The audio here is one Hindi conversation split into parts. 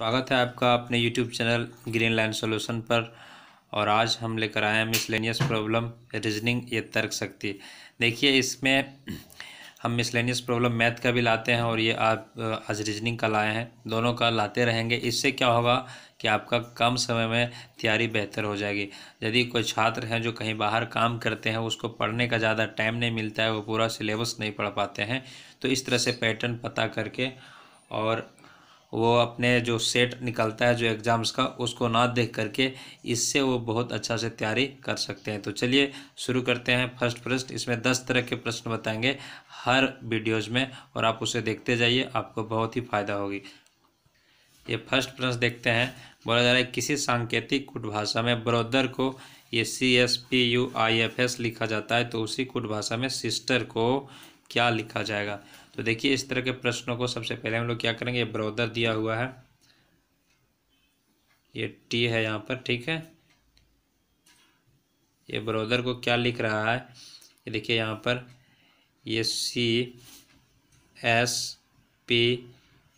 स्वागत है आपका अपने YouTube channel green line solution पर और आज हम लेकर आए हैं मिसलेनियस प्रॉब्लम रीजनिंग या तर्क शक्ति देखिए इसमें हम मिसलेनियस प्रॉब्लम मैथ का भी लाते हैं और ये आप आज रीजनिंग का लाए हैं दोनों का लाते रहेंगे इससे क्या होगा कि आपका कम समय में तैयारी बेहतर हो जाएगी यदि कोई छात्र हैं जो कहीं बाहर काम करते हैं उसको पढ़ने का ज़्यादा टाइम नहीं मिलता है वो पूरा सिलेबस नहीं पढ़ पाते हैं तो इस तरह से पैटर्न पता करके और वो अपने जो सेट निकलता है जो एग्ज़ाम्स का उसको ना देख करके इससे वो बहुत अच्छा से तैयारी कर सकते हैं तो चलिए शुरू करते हैं फर्स्ट प्रश्न इसमें दस तरह के प्रश्न बताएंगे हर वीडियोज़ में और आप उसे देखते जाइए आपको बहुत ही फ़ायदा होगी ये फर्स्ट प्रश्न देखते हैं बोला जा रहा है किसी सांकेतिक कुटभाषा में बरौदर को ये C S P U I F S लिखा जाता है तो उसी कुट भाषा में सिस्टर को क्या लिखा जाएगा तो देखिए इस तरह के प्रश्नों को सबसे पहले हम लोग क्या करेंगे ब्रोदर दिया हुआ है ये टी है यहाँ पर ठीक है ये ब्रोदर को क्या लिख रहा है ये देखिए यहाँ पर ये C S P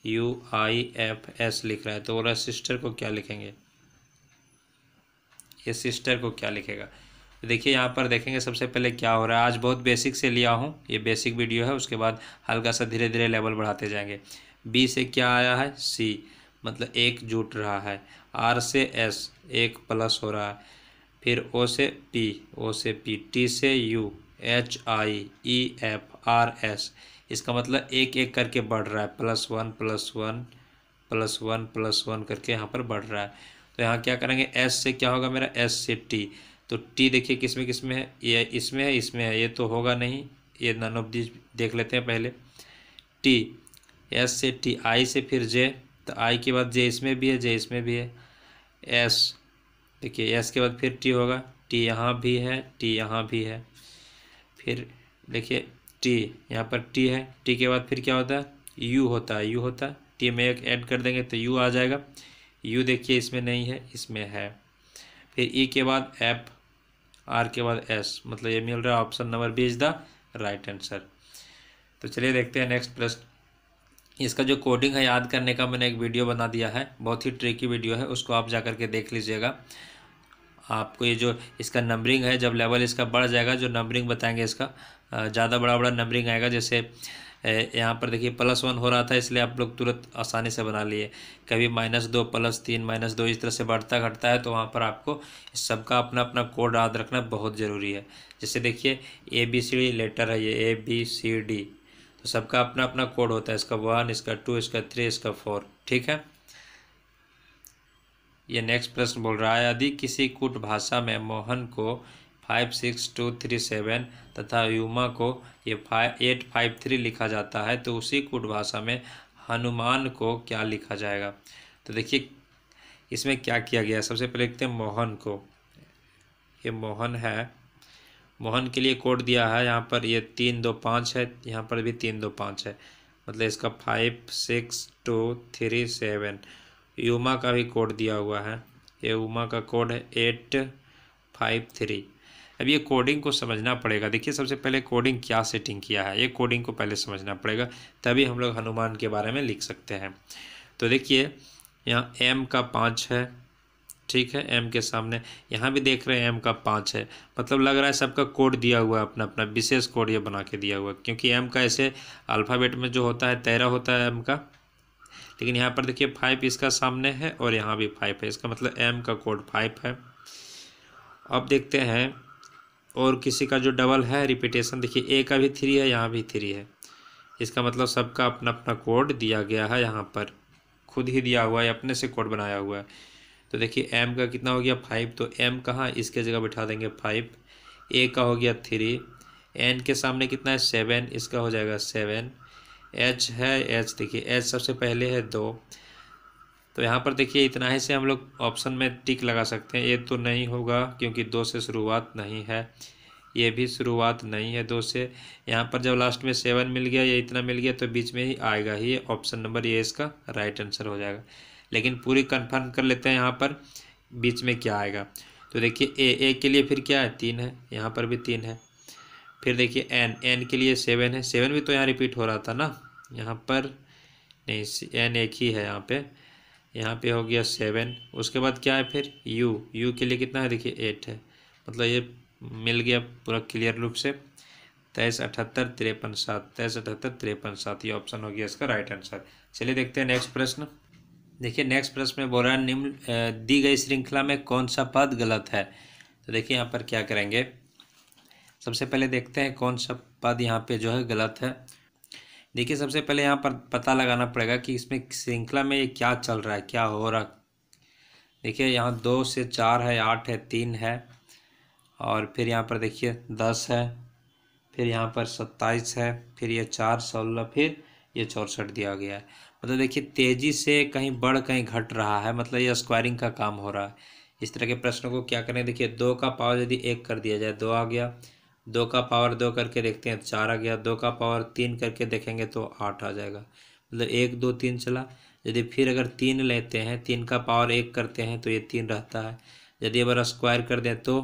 U I F S लिख रहा है तो और सिस्टर को क्या लिखेंगे ये सिस्टर को क्या लिखेगा देखिए यहाँ पर देखेंगे सबसे पहले क्या हो रहा है आज बहुत बेसिक से लिया हूँ ये बेसिक वीडियो है उसके बाद हल्का सा धीरे धीरे लेवल बढ़ाते जाएंगे बी से क्या आया है सी मतलब एक जुट रहा है आर से एस एक प्लस हो रहा है फिर ओ से पी ओ से पी टी से U H I E F R S इसका मतलब एक एक करके बढ़ रहा है plus one plus one plus one plus one करके यहाँ पर बढ़ रहा है तो यहाँ क्या करेंगे एस से क्या होगा मेरा एस से टी तो टी देखिए किस में किस में है ये इसमें है इसमें है ये तो होगा नहीं ये नन ऑफ दिस देख लेते हैं पहले टी एस से टी आई से फिर जे तो आई के बाद जे इसमें भी है जे इसमें भी है एस देखिए एस के बाद फिर टी होगा टी यहाँ भी है टी यहाँ भी है फिर देखिए टी यहाँ पर टी है टी के बाद फिर क्या होता है यू होता है यू होता है टी में एक ऐड कर देंगे तो यू आ जाएगा यू देखिए इसमें नहीं है इसमें है फिर ई e के बाद एप आर के बाद एस मतलब ये मिल रहा है option number B is the right answer तो चलिए देखते हैं नेक्स्ट प्रश्न इसका जो कोडिंग है याद करने का मैंने एक वीडियो बना दिया है बहुत ही ट्रिकी वीडियो है उसको आप जा करके देख लीजिएगा आपको ये जो इसका नंबरिंग है जब लेवल इसका बढ़ जाएगा जो नंबरिंग बताएंगे इसका ज़्यादा बड़ा बड़ा नंबरिंग आएगा जैसे यहाँ पर देखिए प्लस वन हो रहा था इसलिए आप लोग तुरंत आसानी से बना लिए कभी माइनस दो प्लस तीन माइनस दो इस तरह से बढ़ता घटता है तो वहाँ पर आपको सबका अपना अपना कोड याद रखना बहुत ज़रूरी है जैसे देखिए A B C D letter है ये ए बी सी डी तो सबका अपना अपना कोड होता है इसका वन इसका टू इसका थ्री इसका फोर ठीक है ये नेक्स्ट प्रश्न बोल रहा है यदि किसी कूट भाषा में मोहन को five six two three seven तथा युमा को ये फाइव एट फाइव थ्री लिखा जाता है तो उसी कुट भाषा में हनुमान को क्या लिखा जाएगा तो देखिए इसमें क्या किया गया सबसे पहले लिखते हैं मोहन को ये मोहन है मोहन के लिए कोड दिया है यहाँ पर ये तीन दो पाँच है यहाँ पर भी तीन दो पाँच है मतलब इसका five six two three seven युमा का भी कोड दिया हुआ है ये उमा का कोड है एट फाइव थ्री अब ये कोडिंग को समझना पड़ेगा देखिए सबसे पहले कोडिंग क्या सेटिंग किया है ये कोडिंग को पहले समझना पड़ेगा तभी हम लोग हनुमान के बारे में लिख सकते हैं तो देखिए यहाँ एम का पाँच है ठीक है एम के सामने यहाँ भी देख रहे हैं एम का पाँच है मतलब लग रहा है सबका कोड दिया हुआ है अपना अपना विशेष कोड ये बना के दिया हुआ है क्योंकि एम का ऐसे अल्फ़ाबेट में जो होता है तेरह होता है एम का लेकिन यहाँ पर देखिए फाइव इसका सामने है और यहाँ भी फाइव है इसका मतलब एम का कोड फाइव है अब देखते हैं और किसी का जो डबल है रिपीटेशन देखिए ए का भी थ्री है यहाँ भी थ्री है इसका मतलब सबका अपना अपना कोड दिया गया है यहाँ पर खुद ही दिया हुआ है अपने से कोड बनाया हुआ है तो देखिए एम का कितना हो गया फाइव तो एम कहाँ इसके जगह बिठा देंगे फाइव ए का हो गया थ्री एन के सामने कितना है सेवन इसका हो जाएगा सेवन एच है एच देखिए एच सबसे पहले है दो तो यहाँ पर देखिए इतना ही से हम लोग ऑप्शन में टिक लगा सकते हैं ये तो नहीं होगा क्योंकि दो से शुरुआत नहीं है ये भी शुरुआत नहीं है दो से यहाँ पर जब लास्ट में सेवन मिल गया या इतना मिल गया तो बीच में ही आएगा ही ऑप्शन नंबर ये इसका राइट आंसर हो जाएगा लेकिन पूरी कंफर्म कर लेते हैं यहाँ पर बीच में क्या आएगा तो देखिए ए ए के लिए फिर क्या है तीन है यहाँ पर भी तीन है फिर देखिए एन एन के लिए सेवन है सेवन भी तो यहाँ रिपीट हो रहा था ना यहाँ पर नहीं एन एक ही है यहाँ पर यहाँ पे हो गया सेवन उसके बाद क्या है फिर यू यू के लिए कितना है देखिए एट है मतलब ये मिल गया पूरा क्लियर रूप से तेईस अठहत्तर तिरपन सात तेईस अठहत्तर तिरपन सात ये ऑप्शन हो गया इसका राइट आंसर चलिए देखते हैं नेक्स्ट प्रश्न देखिए नेक्स्ट प्रश्न में बोल रहा है निम्न दी गई श्रृंखला में कौन सा पद गलत है तो देखिए यहाँ पर क्या करेंगे सबसे पहले देखते हैं कौन सा पद यहाँ पे जो है गलत है देखिए सबसे पहले यहाँ पर पता लगाना पड़ेगा कि इसमें श्रृंखला में ये क्या चल रहा है क्या हो रहा देखिए यहाँ दो से चार है आठ है तीन है और फिर यहाँ पर देखिए दस है फिर यहाँ पर सत्ताईस है फिर ये चार सोलह फिर ये चौंसठ दिया गया है मतलब देखिए तेज़ी से कहीं बढ़ कहीं घट रहा है मतलब ये स्क्वायरिंग का काम हो रहा है इस तरह के प्रश्नों को क्या करें देखिए दो का पावर यदि एक कर दिया जाए दो आ गया दो का पावर दो करके देखते हैं तो चार आ गया दो का पावर तीन करके देखेंगे तो आठ आ जाएगा मतलब एक दो तीन चला यदि फिर अगर तीन लेते हैं तीन का पावर एक करते हैं तो ये तीन रहता है यदि अगर स्क्वायर कर दें तो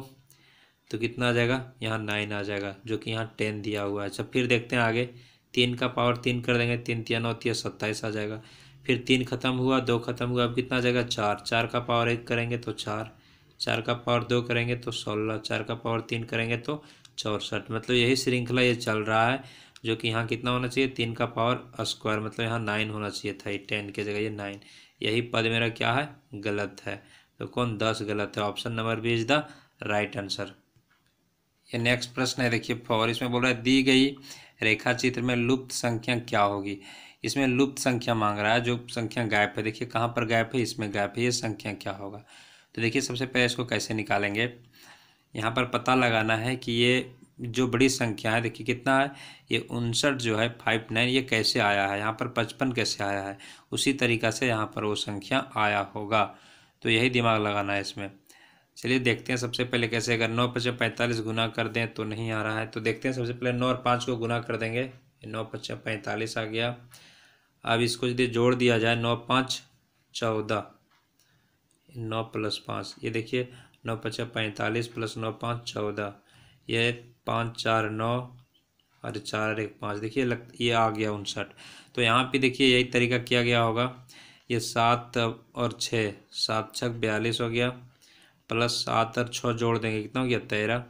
तो कितना आ जाएगा यहाँ नाइन आ जाएगा जो कि यहाँ टेन दिया हुआ है अच्छा फिर देखते हैं आगे तीन का पावर तीन कर देंगे तीन तिया नौ तिया सत्ताईस आ जाएगा फिर तीन खत्म हुआ दो खत्म हुआ अब कितना आ जाएगा चार चार का पावर एक करेंगे तो चार चार का पावर दो करेंगे तो सोलह चार का पावर तीन करेंगे तो चौसठ मतलब यही श्रृंखला ये चल रहा है जो कि यहाँ कितना होना चाहिए तीन का पावर स्क्वायर मतलब यहाँ नाइन होना चाहिए था टेन की जगह ये नाइन यही पद मेरा क्या है गलत है तो कौन दस गलत है option number B is the right answer ये नेक्स्ट प्रश्न है देखिए फॉर इसमें बोल रहा है दी गई रेखा चित्र में लुप्त संख्या क्या होगी इसमें लुप्त संख्या मांग रहा है जो संख्या गायब है देखिए कहाँ पर गायब है इसमें गायब है ये संख्या क्या होगा तो देखिए सबसे पहले इसको कैसे निकालेंगे यहाँ पर पता लगाना है कि ये जो बड़ी संख्या है देखिए कितना है ये उनसठ जो है फाइव नाइन ये कैसे आया है यहाँ पर पचपन कैसे आया है उसी तरीका से यहाँ पर वो संख्या आया होगा तो यही दिमाग लगाना है इसमें चलिए देखते हैं सबसे पहले कैसे अगर नौ पचास पैंतालीस गुना कर दें तो नहीं आ रहा है तो देखते हैं सबसे पहले नौ और पाँच को गुना कर देंगे नौ पचास पैंतालीस आ गया अब इसको यदि जोड़ दिया जाए नौ पाँच चौदह नौ प्लस पाँच ये देखिए नौ पचा पैंतालीस प्लस नौ पाँच चौदह ये पाँच चार नौ अरे चार एक पाँच देखिए लग ये आ गया उनसठ तो यहाँ पे देखिए यही तरीका किया गया होगा ये सात और छः सात छः बयालीस हो गया प्लस सात और छः जोड़ देंगे कितना हो गया तेरह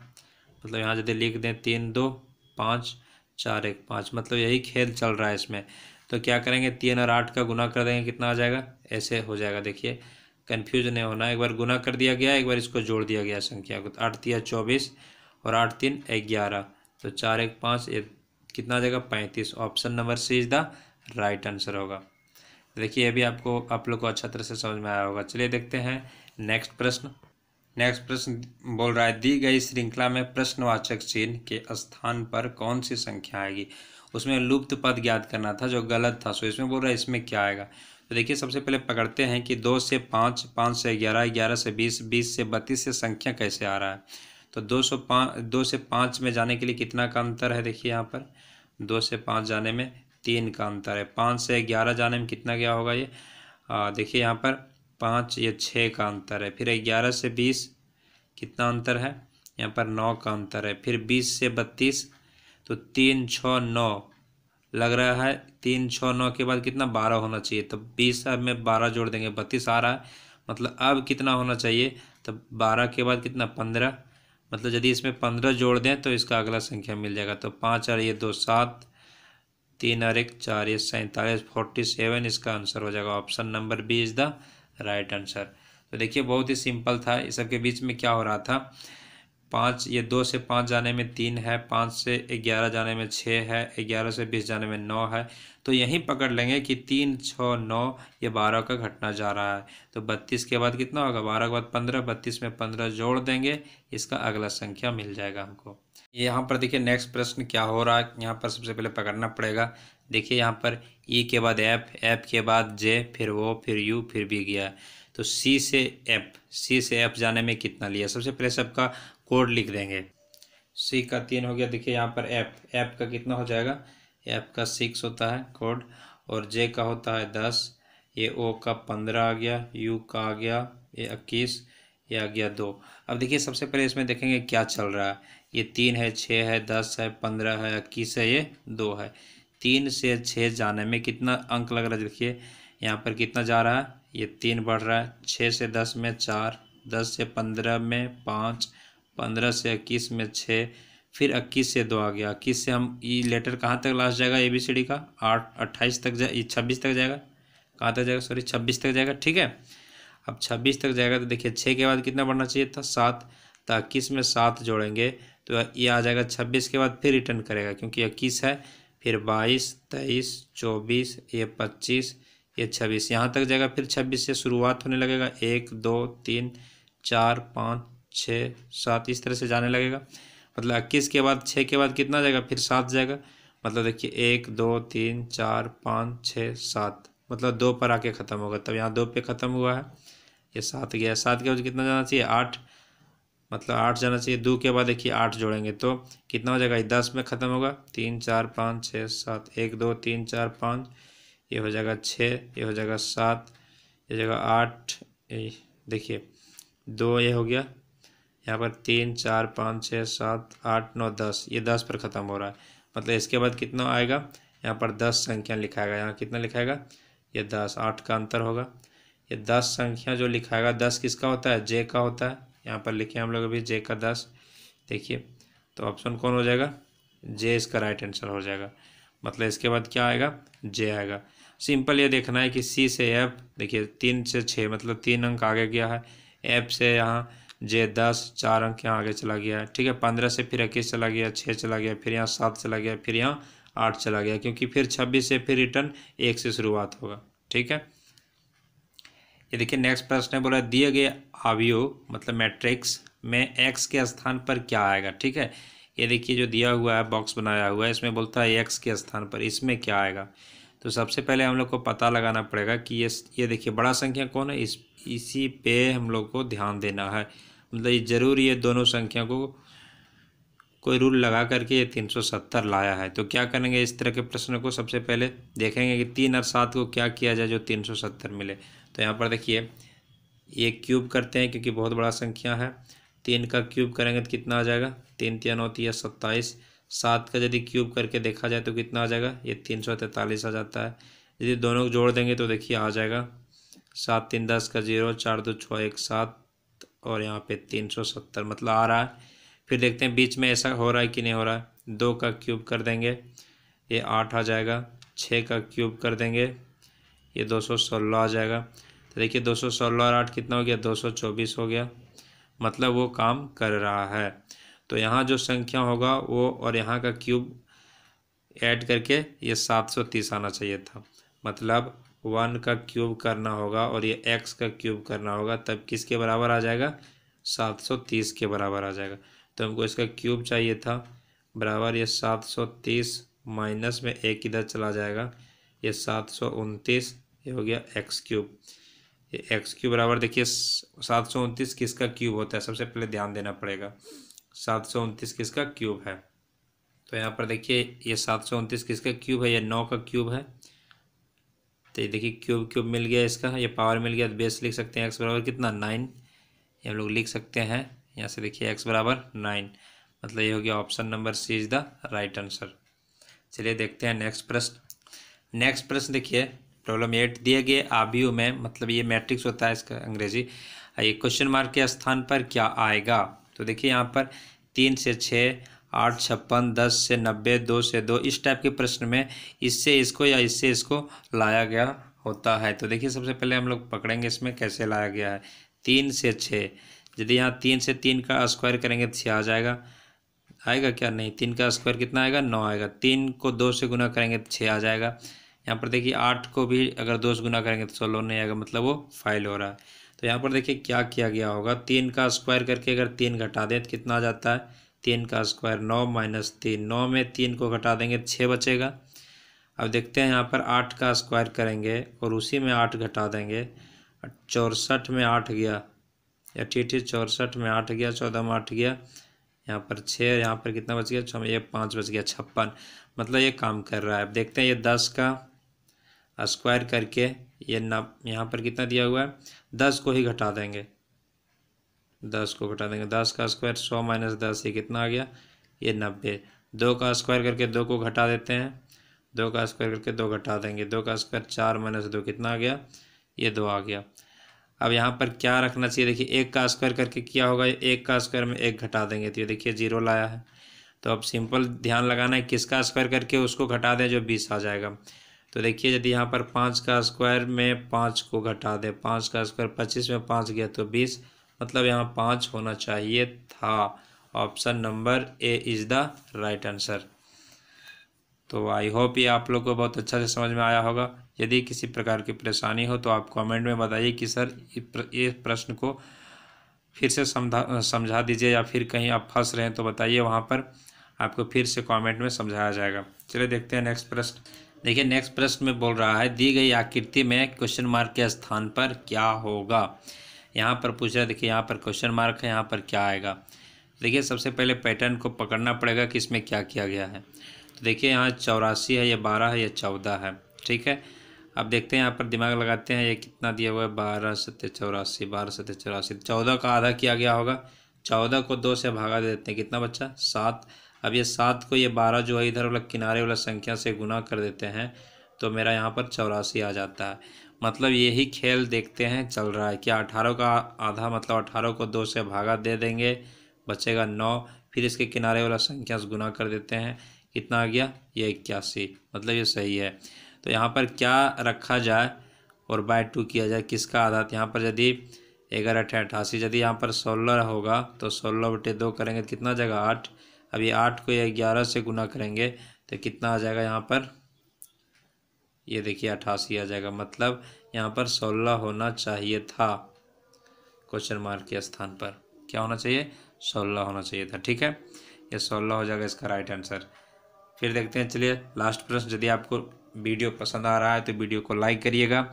मतलब यहाँ यदि लिख दें तीन दो पाँच चार एक पाँच मतलब यही खेल चल रहा है इसमें तो क्या करेंगे तीन और आठ का गुना कर देंगे कितना आ जाएगा ऐसे हो जाएगा देखिए कन्फ्यूज नहीं होना एक बार गुना कर दिया गया एक बार इसको जोड़ दिया गया संख्या को आठ तीन चौबीस और आठ तीन ग्यारह तो चार एक पाँच एक कितना आ जाएगा पैंतीस option number C is the right answer होगा देखिए ये भी आपको आप लोग को अच्छा तरह से समझ में आया होगा चलिए देखते हैं नेक्स्ट प्रश्न नेक्स्ट प्रश्न बोल रहा है दी गई श्रृंखला में प्रश्नवाचक चिन्ह के स्थान पर कौन सी संख्या आएगी उसमें लुप्त पद ज्ञात करना था जो गलत था सो इसमें बोल रहा है इसमें क्या आएगा तो देखिए सबसे पहले पकड़ते हैं कि दो से पाँच पाँच से ग्यारह ग्यारह से बीस बीस से बत्तीस से संख्या कैसे आ रहा है तो दो सौ पाँच दो से पाँच में जाने के लिए कितना का अंतर है देखिए यहाँ पर दो से पाँच जाने में तीन का अंतर है पाँच से ग्यारह जाने में कितना गया होगा ये देखिए यहाँ पर पाँच या छः का अंतर है फिर ग्यारह से बीस कितना अंतर है यहाँ पर नौ का अंतर है फिर बीस से बत्तीस तो तीन छः नौ लग रहा है तीन छः नौ के बाद कितना बारह होना चाहिए तो बीस अब में बारह जोड़ देंगे बत्तीस आ रहा है मतलब अब कितना होना चाहिए तो बारह के बाद कितना पंद्रह मतलब यदि इसमें पंद्रह जोड़ दें तो इसका अगला संख्या मिल जाएगा तो पाँच और ये दो सात तीन और एक चार ये सैंतालीस फोर्टी सेवन इसका आंसर हो जाएगा option number B is the right answer तो देखिए बहुत ही सिंपल था इस सबके बीच में क्या हो रहा था पाँच ये दो से पाँच जाने में तीन है पाँच से ग्यारह जाने में छः है ग्यारह से बीस जाने में नौ है तो यहीं पकड़ लेंगे कि तीन छः नौ ये बारह का घटना जा रहा है तो बत्तीस के बाद कितना होगा बारह के बाद पंद्रह बत्तीस में पंद्रह जोड़ देंगे इसका अगला संख्या मिल जाएगा हमको यहाँ पर देखिए नेक्स्ट प्रश्न क्या हो रहा है यहाँ पर सबसे पहले पकड़ना पड़ेगा देखिए यहाँ पर ई e के बाद एफ एफ के बाद जे फिर वो फिर यू फिर बी गया तो सी से एफ सी से एफ जाने में कितना लिया सबसे पहले सबका कोड लिख देंगे सी का तीन हो गया देखिए यहाँ पर एफ़ एफ का कितना हो जाएगा एफ का सिक्स होता है कोड और जे का होता है दस ये ओ का पंद्रह आ गया यू का आ गया ये इक्कीस ये आ गया दो अब देखिए सबसे पहले इसमें देखेंगे क्या चल रहा है ये तीन है छः है दस है पंद्रह है इक्कीस है ये दो है तीन से छः जाने में कितना अंक लग रहा है देखिए यहाँ पर कितना जा रहा है ये तीन बढ़ रहा है छः से दस में चार दस से पंद्रह में पाँच पंद्रह से इक्कीस में छः फिर इक्कीस से दो आ गया इक्कीस से हम ये लेटर कहाँ तक लास्ट जाएगा ए बी सी डी का आठ अट्ठाईस तक जाए छब्बीस तक जाएगा कहाँ तक जाएगा सॉरी छब्बीस तक जाएगा ठीक है अब छब्बीस तक जाएगा तो देखिए छः के बाद कितना बढ़ना चाहिए था सात तो इक्कीस में सात जोड़ेंगे तो ये आ जाएगा छब्बीस के बाद फिर रिटर्न करेगा क्योंकि इक्कीस है फिर बाईस तेईस चौबीस ये पच्चीस ये छब्बीस यहाँ तक जाएगा फिर छब्बीस से शुरुआत होने लगेगा एक दो तीन चार पाँच छः सात इस तरह से जाने लगेगा मतलब इक्कीस के बाद छः के बाद कितना जाएगा फिर सात जाएगा मतलब देखिए एक दो तीन चार पाँच छः सात मतलब दो पर आके ख़त्म होगा तब यहाँ दो पे ख़त्म हुआ है ये सात गया सात के बाद कितना जाना चाहिए आठ मतलब आठ जाना चाहिए दो के बाद देखिए आठ जोड़ेंगे तो कितना हो जाएगा ये दस में ख़त्म होगा तीन चार पाँच छः सात एक दो तीन चार पाँच ये हो जाएगा छः ये हो जाएगा सात ये हो आठ देखिए दो ये हो गया यहाँ पर तीन चार पाँच छः सात आठ नौ दस ये दस पर ख़त्म हो रहा है मतलब इसके बाद कितना आएगा यहाँ पर दस संख्या लिखाएगा यहाँ कितना लिखाएगा ये दस आठ का अंतर होगा ये दस संख्या जो लिखाएगा दस किसका होता है जे का होता है यहाँ पर लिखे हम लोग अभी जे का दस देखिए तो ऑप्शन कौन हो जाएगा जे इसका राइट आंसर हो जाएगा मतलब इसके बाद क्या आएगा जे आएगा सिंपल ये देखना है कि सी से एफ देखिए तीन से छः मतलब तीन अंक आगे गया है एफ से यहाँ जे दस चार अंक यहाँ आगे चला गया ठीक है पंद्रह से फिर इक्कीस चला गया छः चला गया फिर यहाँ सात चला गया फिर यहाँ आठ चला गया क्योंकि फिर छब्बीस से फिर रिटर्न एक से शुरुआत होगा ठीक है ये देखिए नेक्स्ट प्रश्न है बोला दिए गए आवियो मतलब मैट्रिक्स में एक्स के स्थान पर क्या आएगा ठीक है ये देखिए जो दिया हुआ है बॉक्स बनाया हुआ है इसमें बोलता है एक्स के स्थान पर इसमें क्या आएगा तो सबसे पहले हम लोग को पता लगाना पड़ेगा कि ये ये देखिए बड़ा संख्या कौन है इस इसी पे हम लोग को ध्यान देना है मतलब ये ज़रूर ये दोनों संख्या को कोई रूल लगा करके ये तीन सौ सत्तर लाया है तो क्या करेंगे इस तरह के प्रश्न को सबसे पहले देखेंगे कि तीन और सात को क्या किया जाए जो तीन सौ सत्तर मिले तो यहाँ पर देखिए ये क्यूब करते हैं क्योंकि बहुत बड़ा संख्या है तीन का क्यूब करेंगे तो कितना आ जाएगा तीन तीन नौ तीन सत्ताईस सात का यदि क्यूब करके देखा जाए तो कितना आ जाएगा ये तीन सौ तैंतालीस आ जाता है यदि दोनों को जोड़ देंगे तो देखिए आ जाएगा सात तीन दस का जीरो चार दो छः एक सात और यहाँ पे तीन सौ सत्तर मतलब आ रहा है फिर देखते हैं बीच में ऐसा हो रहा है कि नहीं हो रहा है दो का क्यूब कर देंगे ये आठ आ जाएगा छः का क्यूब कर देंगे ये दो सौ सोलह आ जाएगा तो देखिए दो सौ सोलह और आठ कितना हो गया दो सौ चौबीस हो गया मतलब वो काम कर रहा है तो यहाँ जो संख्या होगा वो और यहाँ का क्यूब ऐड करके ये सात सौ तीस आना चाहिए था मतलब वन का क्यूब करना होगा और ये एक्स का क्यूब करना होगा तब किसके बराबर आ जाएगा सात सौ तीस के बराबर आ जाएगा तो हमको इसका क्यूब चाहिए था बराबर ये सात सौ तीस माइनस में एक इधर चला जाएगा ये सात सौ उनतीस ये हो गया एक्स क्यूब ये एक्स क्यूब बराबर देखिए सात सौ उनतीस किसका क्यूब होता है सबसे पहले ध्यान देना पड़ेगा सात सौ उनतीस किसका क्यूब है तो यहाँ पर देखिए ये सात सौ उनतीस किसका क्यूब है ये नौ का क्यूब है तो ये देखिए क्यूब क्यूब मिल गया इसका ये पावर मिल गया तो बेस लिख सकते हैं एक्स बराबर कितना नाइन ये हम लोग लिख सकते हैं यहाँ से देखिए एक्स बराबर नाइन मतलब ये हो गया option number C is the right answer चलिए देखते हैं नेक्स्ट प्रश्न नेक्स्ट प्रश्न देखिए प्रॉब्लम एट दिए गए आबियो में मतलब ये मैट्रिक्स होता है इसका अंग्रेजी ये क्वेश्चन मार्क के स्थान पर क्या आएगा तो देखिए यहाँ पर तीन से छः आठ छप्पन दस से नब्बे दो से दो इस टाइप के प्रश्न में इससे इसको या इससे इसको लाया गया होता है तो देखिए सबसे पहले हम लोग पकड़ेंगे इसमें कैसे लाया गया है तीन से छः यदि यहाँ तीन से तीन का स्क्वायर करेंगे तो छः आ जाएगा आएगा क्या नहीं तीन का स्क्वायर कितना आएगा नौ आएगा तीन को दो से गुना करेंगे तो छः आ जाएगा यहाँ पर देखिए आठ को भी अगर दो से गुना करेंगे तो सोलह नहीं आएगा मतलब वो फाइल हो रहा है तो यहाँ पर देखिए क्या किया गया होगा तीन का स्क्वायर करके अगर तीन घटा दें तो कितना आ जाता है तीन का स्क्वायर नौ माइनस तीन नौ में तीन को घटा देंगे तो छः बचेगा अब देखते हैं यहाँ पर आठ का स्क्वायर करेंगे और उसी में आठ घटा देंगे चौंसठ में आठ गया या ठीक ठीक चौंसठ में आठ गया चौदह में आठ गया यहाँ पर छः यहाँ पर कितना बच गया छः ये पाँच बच गया छप्पन मतलब ये काम कर रहा है अब देखते हैं ये दस का स्क्वायर करके ये न यहाँ पर कितना दिया हुआ है दस को ही घटा देंगे दस को घटा देंगे दस का स्क्वायर सौ माइनस दस ये कितना आ गया ये नब्बे दो का स्क्वायर करके दो को घटा देते हैं दो का स्क्वायर करके दो घटा देंगे दो का स्क्वायर चार माइनस दो कितना आ गया ये दो आ गया अब यहाँ पर क्या रखना चाहिए देखिए एक का स्क्वायर करके क्या होगा एक का स्क्वायर में एक घटा देंगे तो ये देखिए जीरो लाया है तो अब सिंपल ध्यान लगाना है किसका स्क्वायर करके उसको घटा दें जो बीस आ जाएगा तो देखिए यदि यहाँ पर पाँच का स्क्वायर में पाँच को घटा दें पाँच का स्क्वायर पच्चीस में पाँच गया तो बीस मतलब यहाँ पाँच होना चाहिए था option number A is the right answer तो आई होप ये आप लोग को बहुत अच्छा से समझ में आया होगा यदि किसी प्रकार की परेशानी हो तो आप कमेंट में बताइए कि सर ये प्रश्न को फिर से समझा समझा दीजिए या फिर कहीं आप फंस रहे हैं तो बताइए वहाँ पर आपको फिर से कमेंट में समझाया जाएगा चलिए देखते हैं नेक्स्ट प्रश्न देखिए नेक्स्ट प्रश्न में बोल रहा है दी गई आकृति में क्वेश्चन मार्क के स्थान पर क्या होगा यहाँ पर पूछ रहा है देखिए यहाँ पर क्वेश्चन मार्क है यहाँ पर क्या आएगा देखिए सबसे पहले पैटर्न को पकड़ना पड़ेगा कि इसमें क्या किया गया है तो देखिए यहाँ चौरासी है या बारह है या चौदह है ठीक है अब देखते हैं यहाँ पर दिमाग लगाते हैं ये कितना दिया हुआ है बारह सत्य चौरासी बारह सत्य चौरासी चौदह का आधा किया गया होगा चौदह को दो से भागा दे देते हैं कितना बच्चा सात अब ये सात को ये बारह जो है इधर वाला किनारे वाला संख्या से गुना कर देते हैं तो मेरा यहाँ पर चौरासी आ जाता है मतलब यही खेल देखते हैं चल रहा है क्या अठारह का आधा मतलब अठारह को दो से भागा दे देंगे बचेगा नौ फिर इसके किनारे वाला संख्या गुना कर देते हैं कितना आ गया ये इक्यासी मतलब ये सही है तो यहाँ पर क्या रखा जाए और बाय टू किया जाए किसका आधा तो यहाँ पर यदि ग्यारह अठे अठासी यदि यहाँ पर सोलह होगा तो सोलह बटे दो करेंगे तो कितना जाएगा आठ अभी आठ को या ग्यारह से गुना करेंगे तो कितना आ जाएगा यहाँ पर ये देखिए अट्ठासी आ जाएगा मतलब यहाँ पर सोलह होना चाहिए था क्वेश्चन मार्क के स्थान पर क्या होना चाहिए सोलह होना चाहिए था ठीक है ये सोलह हो जाएगा इसका राइट आंसर फिर देखते हैं चलिए लास्ट प्रश्न यदि आपको वीडियो पसंद आ रहा है तो वीडियो को लाइक करिएगा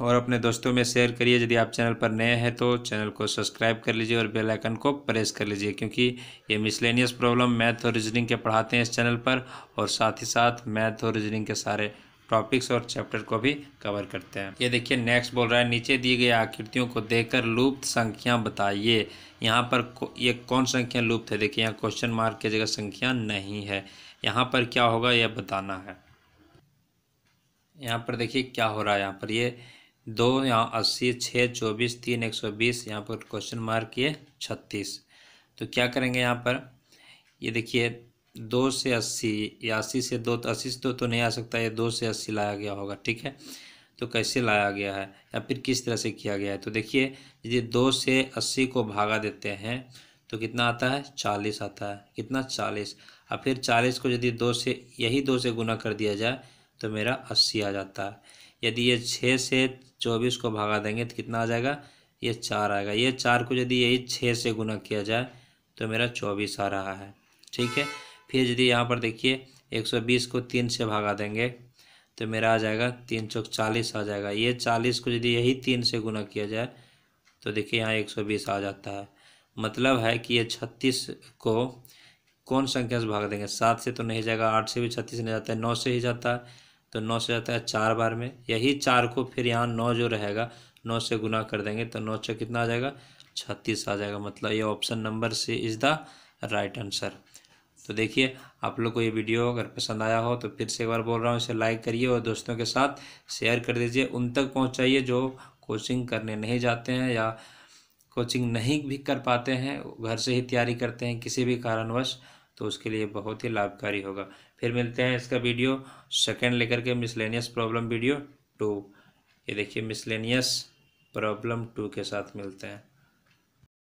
और अपने दोस्तों में शेयर करिए यदि आप चैनल पर नए हैं तो चैनल को सब्सक्राइब कर लीजिए और बेल आइकन को प्रेस कर लीजिए क्योंकि ये मिसलेनियस प्रॉब्लम मैथ और रीजनिंग के पढ़ाते हैं इस चैनल पर और साथ ही साथ मैथ और रीजनिंग के सारे टॉपिक्स और चैप्टर को भी कवर करते हैं ये देखिए नेक्स्ट बोल रहा है नीचे दिए गए आकृतियों को देखकर लुप्त संख्या बताइए यहाँ पर ये कौन संख्या लुप्त है देखिए यहाँ क्वेश्चन मार्क की जगह संख्या नहीं है यहाँ पर क्या होगा यह बताना है यहाँ पर देखिए क्या हो रहा है यहाँ पर ये यह दो यहाँ अस्सी छः चौबीस तीन एक सौ बीस यहाँ पर क्वेश्चन मार्क ये छत्तीस तो क्या करेंगे यहाँ पर ये देखिए दो से अस्सी या अस्सी से दो तो अस्सी से दो तो नहीं आ सकता ये दो से अस्सी लाया गया होगा ठीक है तो कैसे लाया गया है या फिर किस तरह से किया गया है तो देखिए यदि दो से अस्सी को भागा देते हैं तो कितना आता है चालीस आता है कितना चालीस और फिर चालीस को यदि दो से यही दो से गुना कर दिया जाए तो मेरा अस्सी आ जाता है यदि ये छः से चौबीस को भागा देंगे तो कितना आ जाएगा ये चार आएगा ये चार को यदि यही छः से गुना किया जाए तो मेरा चौबीस आ रहा है ठीक है फिर यदि यहाँ पर देखिए एक सौ बीस को तीन से भागा देंगे तो मेरा आ जाएगा तीन चौक चालीस आ जाएगा ये चालीस को यदि यही तीन से गुना किया जाए तो देखिए यहाँ एक सौ बीस आ जाता है मतलब है कि ये छत्तीस को कौन संख्या से भाग देंगे सात से तो नहीं जाएगा आठ से भी छत्तीस नहीं जाता है नौ से ही जाता है तो नौ से जाता है चार बार में यही चार को फिर यहाँ नौ जो रहेगा नौ से गुना कर देंगे तो नौ से कितना आ जाएगा छत्तीस आ जाएगा मतलब ये option number C is the right answer तो देखिए आप लोग को ये वीडियो अगर पसंद आया हो तो फिर से एक बार बोल रहा हूँ इसे लाइक करिए और दोस्तों के साथ शेयर कर दीजिए उन तक पहुँचाइए जो कोचिंग करने नहीं जाते हैं या कोचिंग नहीं भी कर पाते हैं घर से ही तैयारी करते हैं किसी भी कारणवश तो उसके लिए बहुत ही लाभकारी होगा फिर मिलते हैं इसका वीडियो सेकेंड लेकर के मिसलेनियस प्रॉब्लम वीडियो टू ये देखिए मिसलेनियस प्रॉब्लम टू के साथ मिलते हैं